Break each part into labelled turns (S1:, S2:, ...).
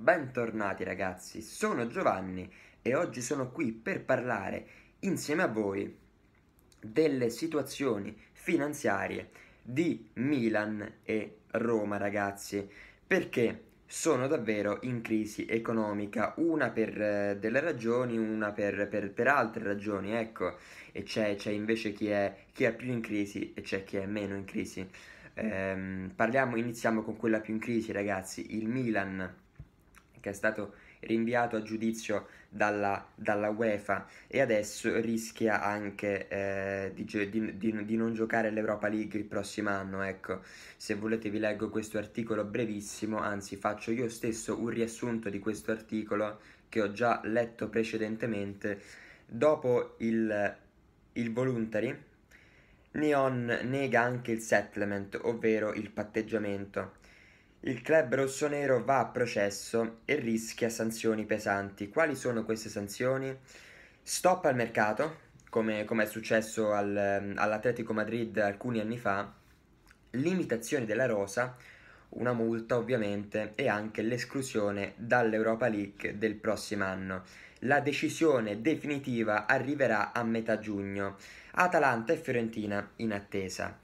S1: Bentornati ragazzi, sono Giovanni e oggi sono qui per parlare insieme a voi delle situazioni finanziarie di Milan e Roma ragazzi, perché sono davvero in crisi economica, una per eh, delle ragioni, una per, per, per, altre ragioni, ecco, e c'è, invece chi è, chi è più in crisi e c'è chi è meno in crisi. Ehm, parliamo, iniziamo con quella più in crisi ragazzi, il Milan che è stato rinviato a giudizio dalla, dalla UEFA e adesso rischia anche eh, di, di, di, di, non giocare l'Europa League il prossimo anno. Ecco, se volete vi leggo questo articolo brevissimo, anzi faccio io stesso un riassunto di questo articolo che ho già letto precedentemente. Dopo il, il voluntary, Neon nega anche il settlement, ovvero il patteggiamento il club rossonero va a processo e rischia sanzioni pesanti. Quali sono queste sanzioni? Stop al mercato, come, come è successo al, all'Atletico Madrid alcuni anni fa, limitazione della rosa, una multa ovviamente e anche l'esclusione dall'Europa League del prossimo anno. La decisione definitiva arriverà a metà giugno. Atalanta e Fiorentina in attesa.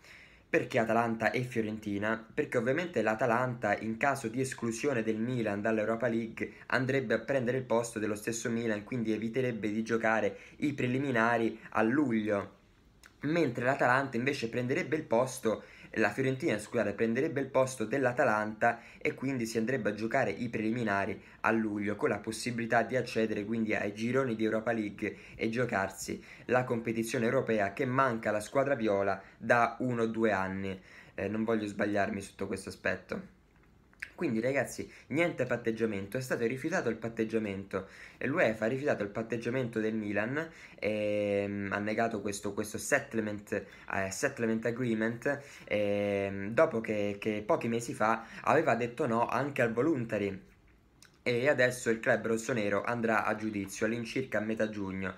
S1: Perché Atalanta e Fiorentina? Perché ovviamente l'Atalanta in caso di esclusione del Milan dall'Europa League andrebbe a prendere il posto dello stesso Milan, quindi eviterebbe di giocare i preliminari a luglio mentre l'Atalanta invece prenderebbe il posto la Fiorentina scusate, prenderebbe il posto dell'Atalanta e quindi si andrebbe a giocare i preliminari a luglio con la possibilità di accedere quindi ai gironi di Europa League e giocarsi la competizione europea che manca alla squadra viola da 1-2 anni. Eh, non voglio sbagliarmi sotto questo aspetto. Quindi ragazzi, niente patteggiamento, è stato rifiutato il patteggiamento. L'UEFA ha rifiutato il patteggiamento del Milan e mm, ha negato questo, questo settlement, uh, settlement, agreement e, mm, dopo che, che pochi mesi fa aveva detto no anche al voluntary e adesso il club rossonero andrà a giudizio all'incirca a metà giugno.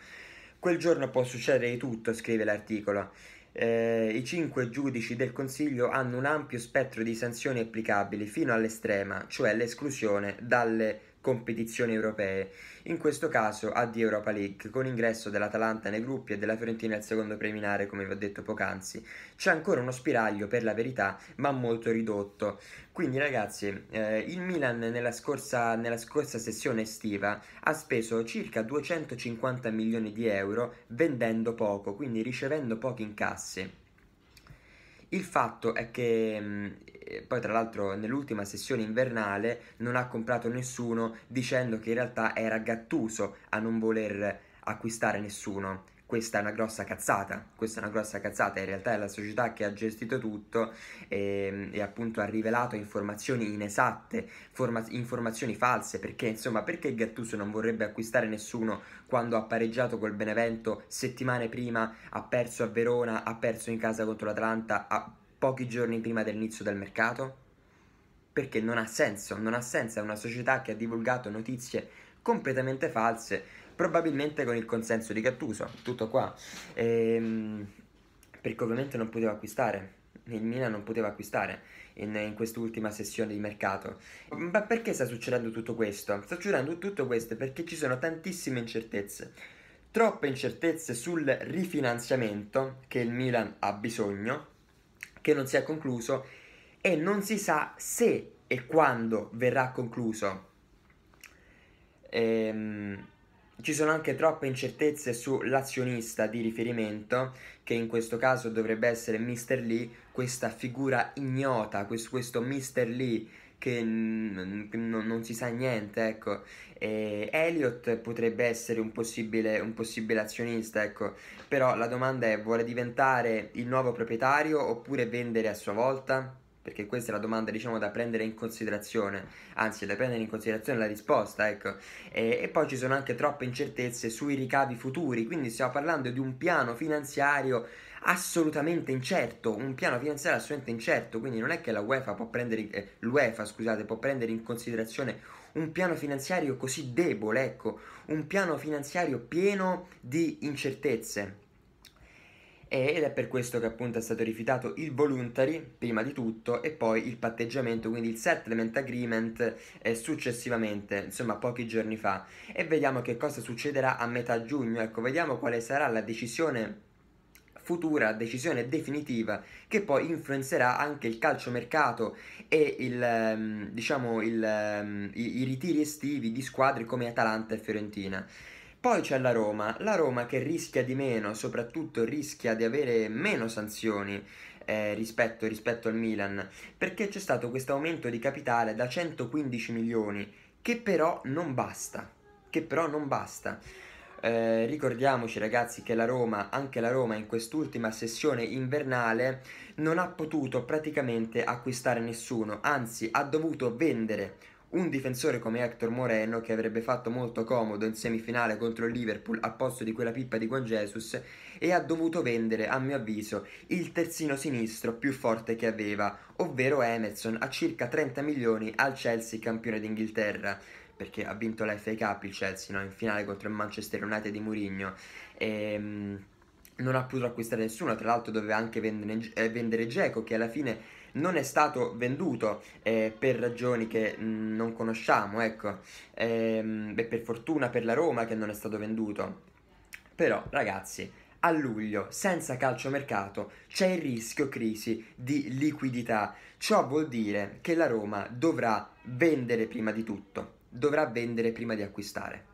S1: Quel giorno può succedere di tutto, scrive l'articolo eh, i cinque giudici del Consiglio hanno un ampio spettro di sanzioni applicabili fino all'estrema, cioè l'esclusione dalle competizioni europee, in questo caso a Europa League, con l'ingresso dell'Atalanta nei gruppi e della Fiorentina al secondo preliminare, come vi ho detto poc'anzi. C'è ancora uno spiraglio per la verità, ma molto ridotto. Quindi ragazzi, eh, il Milan nella scorsa, nella scorsa sessione estiva ha speso circa 250 milioni di euro vendendo poco, quindi ricevendo pochi incassi. Il fatto è che mm, poi tra l'altro nell'ultima sessione invernale non ha comprato nessuno dicendo che in realtà era Gattuso a non voler acquistare nessuno. Questa è una grossa cazzata, questa è una grossa cazzata, in realtà è la società che ha gestito tutto e, ehm, e appunto ha rivelato informazioni inesatte, forma, informazioni false, perché insomma perché Gattuso non vorrebbe acquistare nessuno quando ha pareggiato col Benevento settimane prima, ha perso a Verona, ha perso in casa contro l'Atalanta, ha pochi giorni prima dell'inizio del mercato? Perché non ha senso, non ha senso, è una società che ha divulgato notizie completamente false, probabilmente con il consenso di Cattuso, tutto qua, ehm, perché ovviamente non poteva acquistare. Il Milan non poteva acquistare in, in quest'ultima sessione di mercato. Ma perché sta succedendo tutto questo? Sta succedendo tutto questo perché ci sono tantissime incertezze troppe incertezze sul rifinanziamento che il Milan ha bisogno che non si è concluso e non si sa se e quando verrà concluso. Ehm, ci sono anche troppe incertezze sull'azionista di riferimento, che in questo caso dovrebbe essere Mr. Lee, questa figura ignota, questo, questo Mr. Lee che n- n- non si sa niente, ecco. E Elliot potrebbe essere un possibile, un possibile azionista, ecco. Però la domanda è, vuole diventare il nuovo proprietario oppure vendere a sua volta? perché questa è la domanda diciamo da prendere in considerazione, anzi da prendere in considerazione la risposta, ecco. E, e, poi ci sono anche troppe incertezze sui ricavi futuri, quindi stiamo parlando di un piano finanziario assolutamente incerto, un piano finanziario assolutamente incerto, quindi non è che la UEFA può prendere, eh, l'UEFA scusate, può prendere in considerazione un piano finanziario così debole, ecco, un piano finanziario pieno di incertezze. Ed è per questo che appunto è stato rifiutato il voluntary prima di tutto e poi il patteggiamento, quindi il settlement agreement eh, successivamente, insomma pochi giorni fa. E vediamo che cosa succederà a metà giugno, ecco, vediamo quale sarà la decisione futura decisione definitiva che poi influenzerà anche il calciomercato e il, ehm, diciamo, il, ehm, i, i ritiri estivi di squadre come Atalanta e Fiorentina. Poi c'è la Roma, la Roma che rischia di meno, soprattutto rischia di avere meno sanzioni eh, rispetto, rispetto, al Milan, perché c'è stato questo aumento di capitale da 115 milioni, che però non basta, che però non basta. Eh, ricordiamoci ragazzi che la Roma, anche la Roma in quest'ultima sessione invernale non ha potuto praticamente acquistare nessuno, anzi ha dovuto vendere un difensore come Hector Moreno che avrebbe fatto molto comodo in semifinale contro il Liverpool al posto di quella pippa di Juan Jesus e ha dovuto vendere, a mio avviso, il terzino sinistro più forte che aveva, ovvero Emerson, a circa 30 milioni al Chelsea campione d'Inghilterra perché ha vinto la FA Cup il Chelsea no? in finale contro il Manchester United di Mourinho e ehm, non ha potuto acquistare nessuno tra l'altro doveva anche eh, vendere, eh, che alla fine non è stato venduto eh, per ragioni che mm, non conosciamo, ecco, e, ehm, e per fortuna per la Roma che non è stato venduto. Però ragazzi, a luglio, senza calciomercato, c'è il rischio crisi di liquidità. Ciò vuol dire che la Roma dovrà vendere prima di tutto, dovrà vendere prima di acquistare.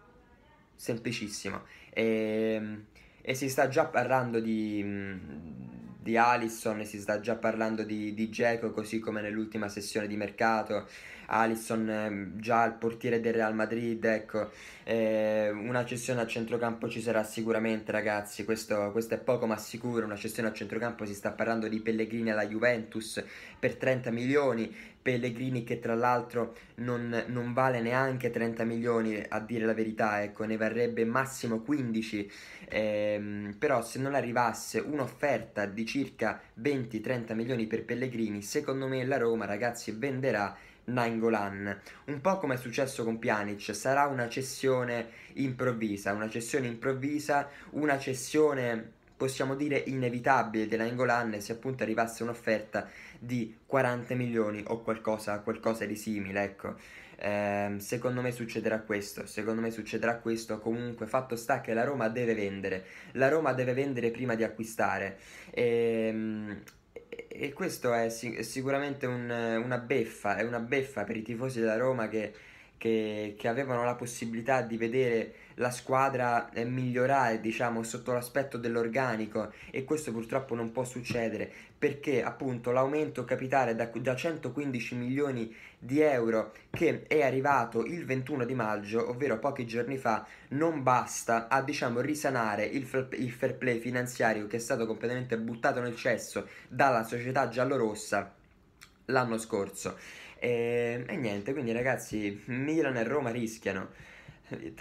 S1: Semplicissimo. E, ehm, e si sta già parlando di, mm, di Allison, si sta già parlando di, di Dzeko, così come nell'ultima sessione di mercato, Allison ehm, già il portiere del Real Madrid, ecco, eh, una cessione a centrocampo ci sarà sicuramente ragazzi, questo, questo, è poco ma sicuro, una cessione a centrocampo si sta parlando di Pellegrini alla Juventus per 30 milioni, Pellegrini che tra l'altro non, non, vale neanche 30 milioni a dire la verità, ecco, ne varrebbe massimo 15, ehm, però se non arrivasse un'offerta di circa 20-30 milioni per Pellegrini, secondo me la Roma ragazzi venderà Nangolan. Un po' come è successo con Pjanic, sarà una cessione improvvisa, una cessione improvvisa, una cessione possiamo dire inevitabile della Ingolan se appunto arrivasse un'offerta di 40 milioni o qualcosa, qualcosa di simile, ecco. Eh, secondo me succederà questo, secondo me succederà questo, comunque fatto sta che la Roma deve vendere, la Roma deve vendere prima di acquistare. Ehm, e, e questo è sic sicuramente un, una beffa, è una beffa per i tifosi della Roma che che, che, avevano la possibilità di vedere la squadra migliorare, diciamo, sotto l'aspetto dell'organico e questo purtroppo non può succedere perché appunto l'aumento capitale da, da 115 milioni di euro che è arrivato il 21 di maggio, ovvero pochi giorni fa, non basta a diciamo risanare il, il fair play finanziario che è stato completamente buttato nel cesso dalla società giallorossa l'anno scorso. E, ehm, e niente, quindi ragazzi, Milan e Roma rischiano.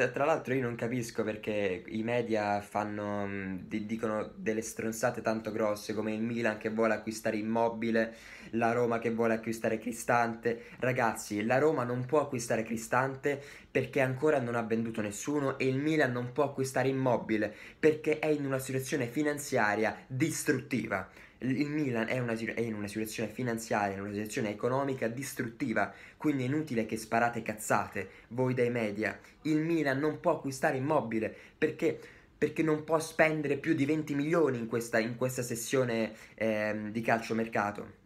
S1: Tra, l'altro io non capisco perché i media fanno, mm, dicono delle stronzate tanto grosse come il Milan che vuole acquistare Immobile, la Roma che vuole acquistare Cristante. Ragazzi, la Roma non può acquistare Cristante perché ancora non ha venduto nessuno e il Milan non può acquistare Immobile perché è in una situazione finanziaria distruttiva il Milan è, una, è, in una situazione finanziaria, in una situazione economica distruttiva, quindi è inutile che sparate cazzate voi dai media. Il Milan non può acquistare immobile perché, perché non può spendere più di 20 milioni in questa, in questa sessione eh, di calciomercato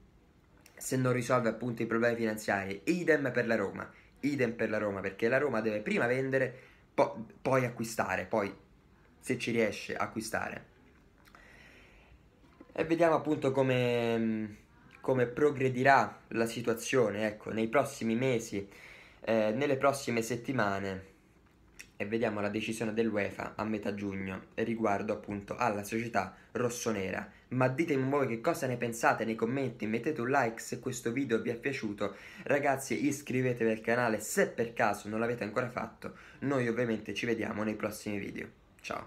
S1: se non risolve appunto i problemi finanziari. Idem per la Roma, idem per la Roma perché la Roma deve prima vendere, po poi acquistare, poi se ci riesce acquistare e vediamo appunto come, come progredirà la situazione ecco, nei prossimi mesi, eh, nelle prossime settimane e vediamo la decisione dell'UEFA a metà giugno riguardo appunto alla società rossonera. Ma ditemi voi che cosa ne pensate nei commenti, mettete un like se questo video vi è piaciuto, ragazzi iscrivetevi al canale se per caso non l'avete ancora fatto, noi ovviamente ci vediamo nei prossimi video, ciao!